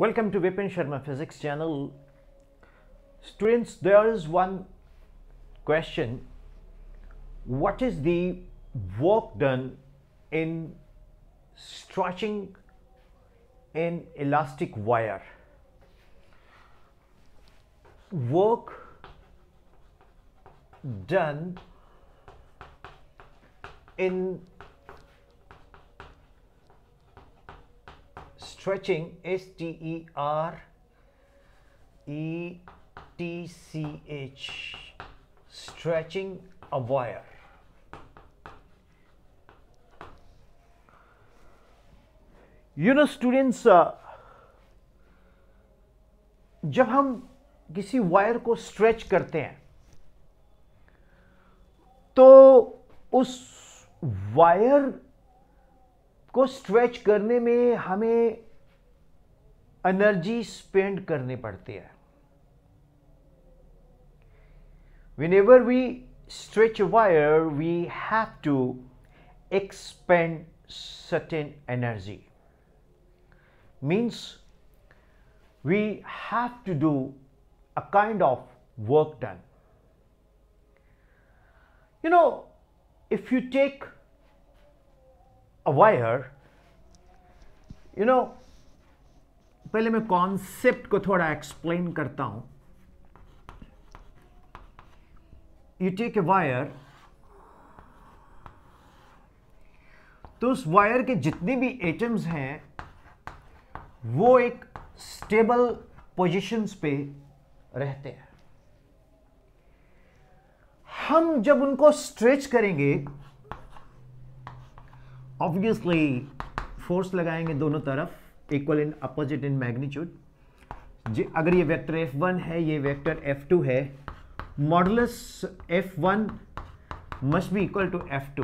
Welcome to Vipin Sharma Physics channel. Students, there is one question. What is the work done in stretching an elastic wire? Work done in stretching S T E R E T C H stretching a wire you know students uh, जब हम किसी wire को stretch करते हैं तो उस wire को stretch करने में हमें Energy spent. करनी पड़ती है whenever we stretch a wire we have to expend certain energy means we have to do a kind of work done you know if you take a wire you know पहले मैं concept को थोड़ा explain करता हूं you take a wire तो उस wire के जितने भी एटम्स हैं वो एक स्टेबल पोजीशंस पे रहते हैं हम जब उनको स्ट्रेच करेंगे ऑब्वियसली फोर्स लगाएंगे दोनों तरफ equal in opposite in magnitude जी अगर ये वेक्टर एफ वन है ये वेक्टर एफ टू है modulus F one must be equal to F two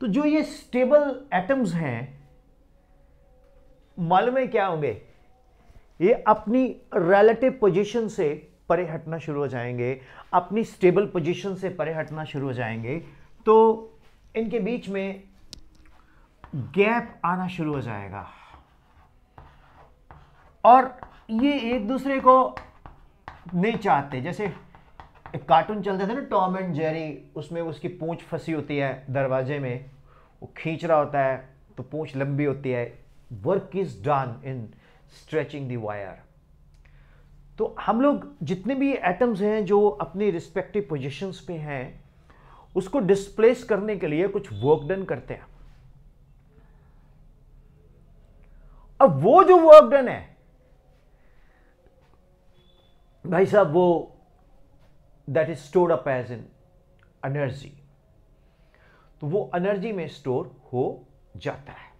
तो जो ये स्टेबल एटम्स हैं मालूम है क्या होंगे ये अपनी रिलेटिव पोजीशन से परे हटना शुरू हो जाएंगे अपनी स्टेबल पोजीशन से परे हटना शुरू हो जाएंगे तो इनके बीच में गैप आना शुरू हो जाएगा और ये एक दूसरे को नहीं चाहते जैसे एक कार्टून चलते थे ना टॉम एंड जेरी उसमें उसकी पूंछ फंसी होती है दरवाजे में वो खींच रहा होता है तो पूंछ लंबी होती है work is done in stretching the wire तो हम लोग जितने भी एटम्स हैं जो अपनी रिस्पेक्टिव पोजीशंस पे हैं उसको डिस्प्लेस करने के लिए कुछ वर्क डन करते हैं अब वो जो वर्क डन है भाई साहब वो that is stored up as in energy तो वो एनर्जी में स्टोर हो जाता है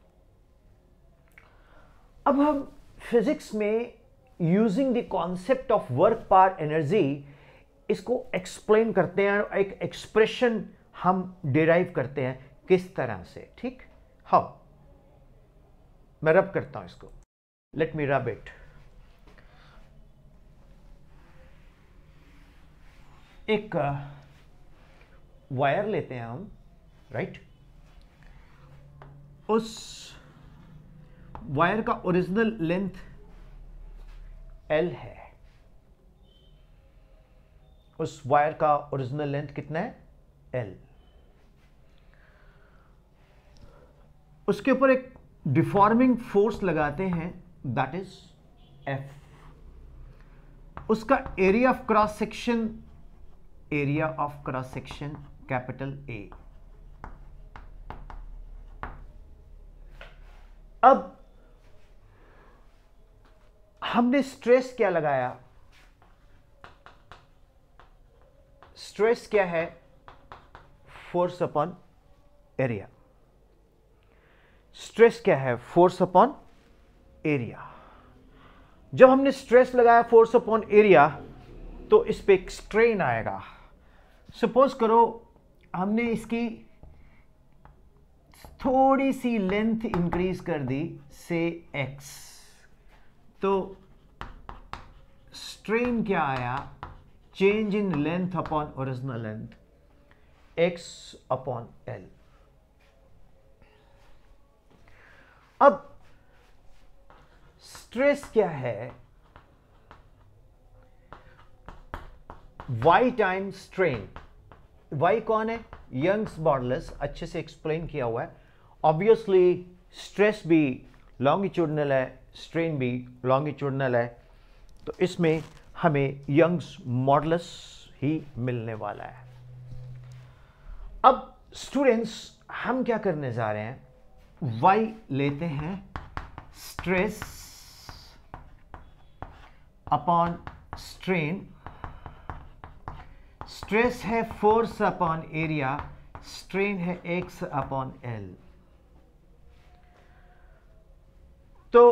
अब हम फिजिक्स में using the concept of work per energy इसको एक्सप्लेन करते हैं एक एक्सप्रेशन हम डिराइव करते हैं किस तरह से ठीक हाँ मैं रब करता हूं इसको लेट मी रब इट एक वायर लेते हैं हम राइट उस वायर का ओरिजिनल लेंथ एल है उस वायर का ओरिजिनल लेंथ कितना है एल उसके ऊपर एक डिफॉर्मिंग फोर्स लगाते हैं दैट इज एफ उसका area of cross section area of cross section capital A अब हमने स्ट्रेस क्या लगाया स्ट्रेस क्या है फोर्स अपॉन एरिया स्ट्रेस क्या है फोर्स अपॉन एरिया जब हमने स्ट्रेस लगाया फोर्स अपॉन एरिया तो इस पर एक स्ट्रेन आएगा सपोज करो हमने इसकी थोड़ी सी लेंथ इंक्रीज कर दी से एक्स तो स्ट्रेन क्या आया change in length upon original length X upon L अब स्ट्रेस क्या है वाई टाइम स्ट्रेन वाई कौन है यंग्स मॉडलस अच्छे से एक्सप्लेन किया हुआ है ऑब्वियसली स्ट्रेस भी लॉन्गिट्यूडनल है स्ट्रेन भी लॉन्गिट्यूडनल है तो इसमें हमें यंग्स मॉडलस ही मिलने वाला है अब स्टूडेंट्स हम क्या करने जा रहे हैं वाई लेते हैं स्ट्रेस अपॉन स्ट्रेन स्ट्रेस है फोर्स अपॉन एरिया स्ट्रेन है एक्स अपॉन एल तो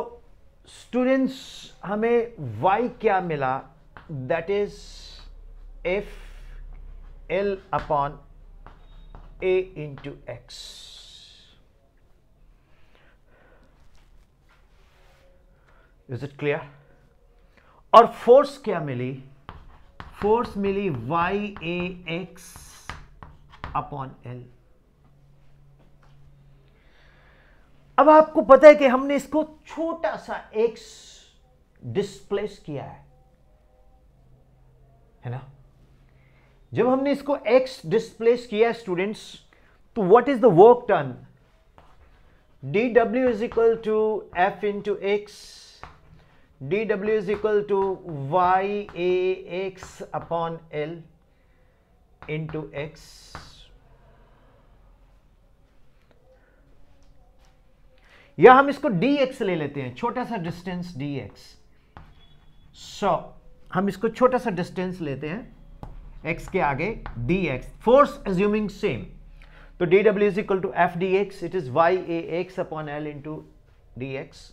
स्टूडेंट्स हमें y क्या मिला that is F L upon A into X is it clear और फोर्स क्या मिली फोर्स मिली Y A X upon L अब आपको पता है कि हमने इसको छोटा सा एक्स डिस्प्लेस किया है है ना जब हमने इसको एक्स डिस्प्लेस किया स्टूडेंट्स तो what is the work done D W is equal to F into X D W is equal to Y A X upon L into X या हम इसको डी एक्स ले लेते हैं छोटा सा डिस्टेंस डी एक्स सो हम इसको छोटा सा डिस्टेंस लेते हैं एक्स के आगे D X force assuming same तो D W is equal to F D X it is Y A X upon L into D X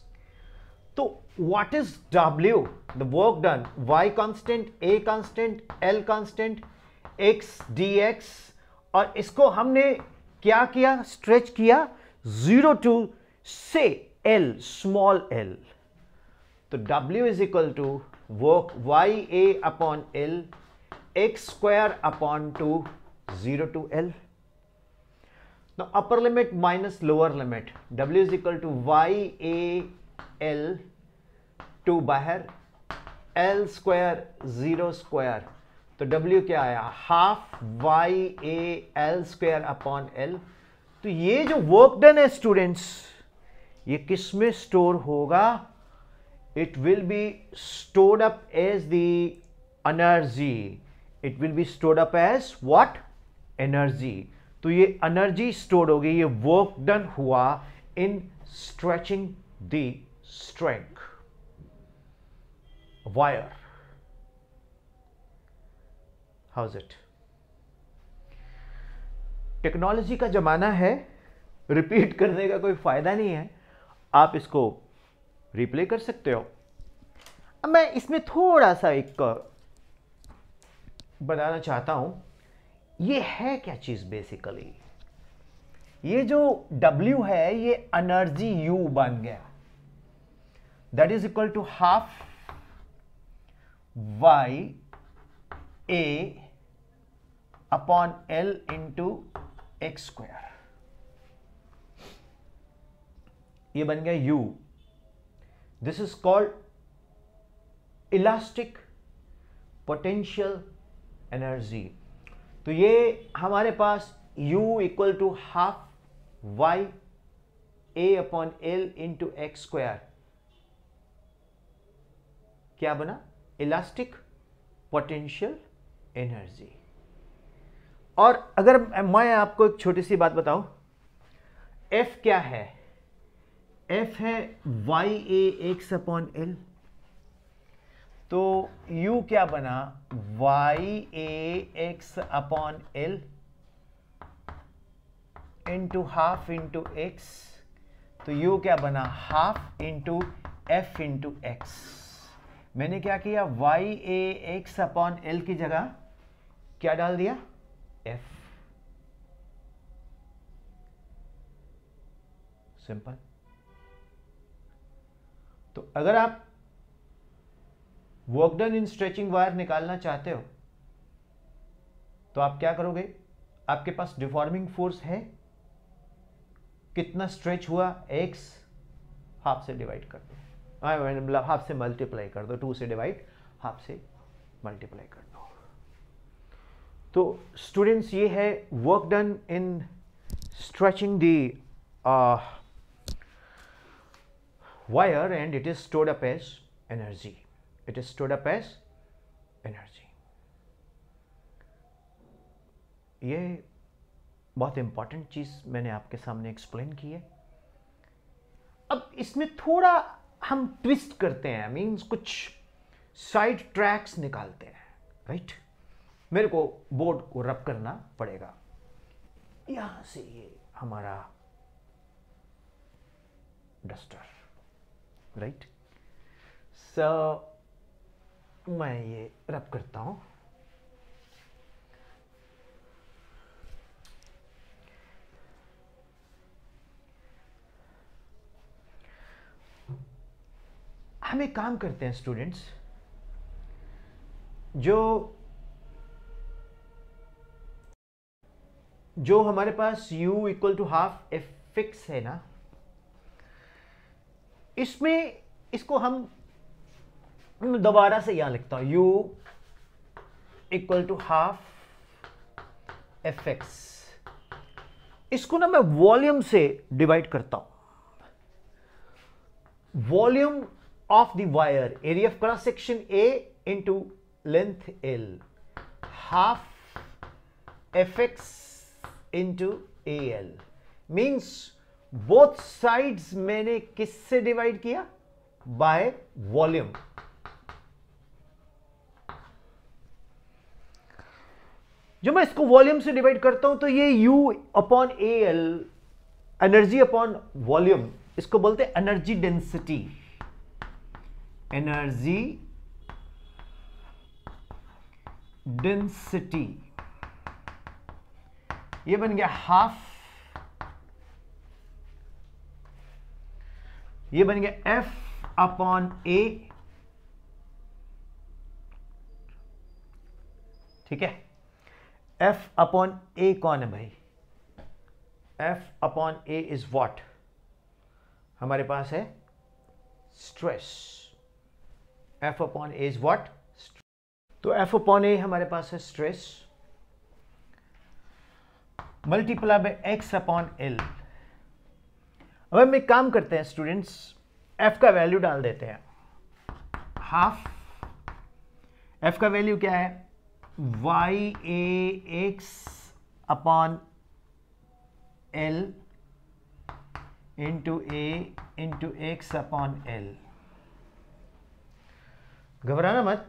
तो what is W the work done Y constant A constant L constant X D X और इसको हमने क्या किया stretch किया zero to से L small L तो W is equal to work Y A upon L X square upon two zero to L upper limit minus lower limit w is equal to Y A L two बाहर L square zero square तो W क्या आया half Y A L square upon L तो ये जो work done है students ये किसमें स्टोर होगा it will be stored up as the energy it will be stored up as what energy तो ये एनर्जी स्टोर होगी ये वर्क डन हुआ in stretching the string wire how's it technology का ज़माना है रिपीट करने का कोई फ़ायदा नहीं है आप इसको रिप्ले कर सकते हो अब मैं इसमें थोड़ा सा एक बताना चाहता हूं ये है क्या चीज़ बेसिकली ये जो W है ये अनर्जी U बन गया that is equal to half y a upon l into x square ये बन गया u this is called elastic potential energy तो ये हमारे पास u equal to half y a upon l into X square क्या बना इलास्टिक पोटेंशियल एनर्जी और अगर मैं आपको एक छोटी सी बात बताऊं एफ क्या है एफ है Y A X upon L तो यू क्या बना Y A X upon L into half into X तो यू क्या बना half into F into X मैंने क्या किया Y A X upon L की जगह क्या डाल दिया एफ सिंपल तो अगर आप work done in stretching wire निकालना चाहते हो तो आप क्या करोगे आपके पास डिफॉर्मिंग फोर्स है कितना स्ट्रेच हुआ एक्स हाफ से डिवाइड कर दो हाँ, मतलब हाफ से मल्टीप्लाई कर दो टू से डिवाइड हाफ से मल्टीप्लाई कर दो तो स्टूडेंट्स ये है work done in stretching the wire and it is stored up as energy it is stored up as energy ये बहुत इंपॉर्टेंट चीज़ मैंने आपके सामने एक्सप्लेन की है अब इसमें थोड़ा हम ट्विस्ट करते हैं मीन्स कुछ साइड ट्रैक्स निकालते हैं राइट मेरे को बोर्ड को रब करना पड़ेगा यहां से ये हमारा डस्टर राइट सो मैं ये रब करता हूं हम एक काम करते हैं स्टूडेंट्स जो जो हमारे पास u equal to half F fix है ना इसमें इसको हम दोबारा से यहां लिखता हूं u equal to half F X इसको ना मैं वॉल्यूम से डिवाइड करता हूं volume of the wire area of cross section A into length L half Fx into Al means both sides मैंने किससे डिवाइड किया by volume जो मैं इसको वॉल्यूम से डिवाइड करता हूं तो ये U upon A L energy upon volume इसको बोलते हैं एनर्जी डेंसिटी एनर्जी डेंसिटी ये बन गया हाफ ये बन गया एफ अपॉन ए ठीक है एफ अपॉन ए कौन है भाई F upon A is what हमारे पास है stress F upon A is what तो एफ अपॉन ए हमारे पास है stress multiply by X upon L अब हम एक काम करते हैं स्टूडेंट्स एफ का वैल्यू डाल देते हैं हाफ एफ का वैल्यू क्या है Y A X upon L into A into X upon L घबराना मत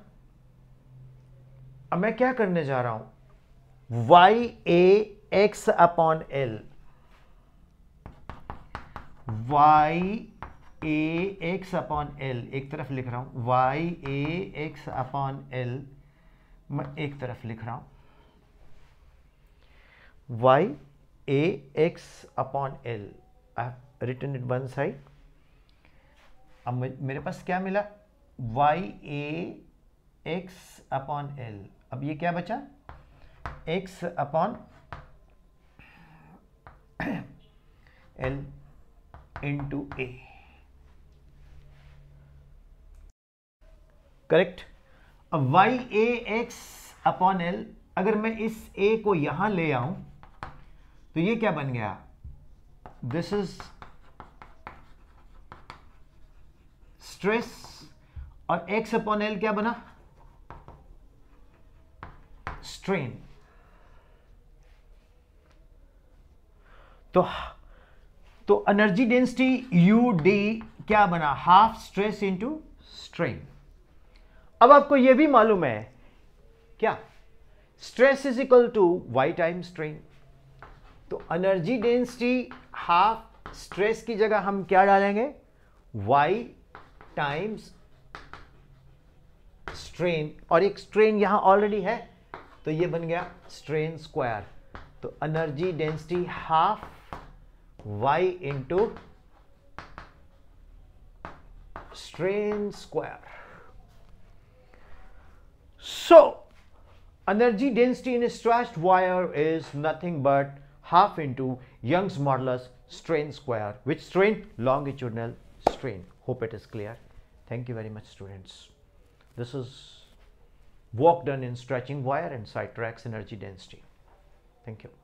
अब मैं क्या करने जा रहा हूं Y a X upon L Y A X upon L एक तरफ लिख रहा हूं Y a X upon L मैं एक तरफ लिख रहा हूं Y a X upon L I return it one side अब मेरे पास क्या मिला Y A X upon L अब ये क्या बचा X upon L into A correct अब Y a X upon L अगर मैं इस ए को यहां ले आऊं तो ये क्या बन गया दिस इज स्ट्रेस और एक्स अपॉन एल क्या बना स्ट्रेन तो तो एनर्जी डेंसिटी यू डी क्या बना हाफ स्ट्रेस इंटू स्ट्रेन अब आपको यह भी मालूम है क्या stress is equal to Y time strain तो एनर्जी डेंसिटी हाफ स्ट्रेस की जगह हम क्या डालेंगे वाई टाइम्स स्ट्रेन और एक स्ट्रेन यहां ऑलरेडी है तो ये बन गया स्ट्रेन स्क्वायर तो energy density half Y into strain square so energy density in stressed wire is nothing but half into Young's modulus strain square with strain longitudinal strain hope it is clear thank you very much students This is work done in stretching wire and tracks energy density. Thank you.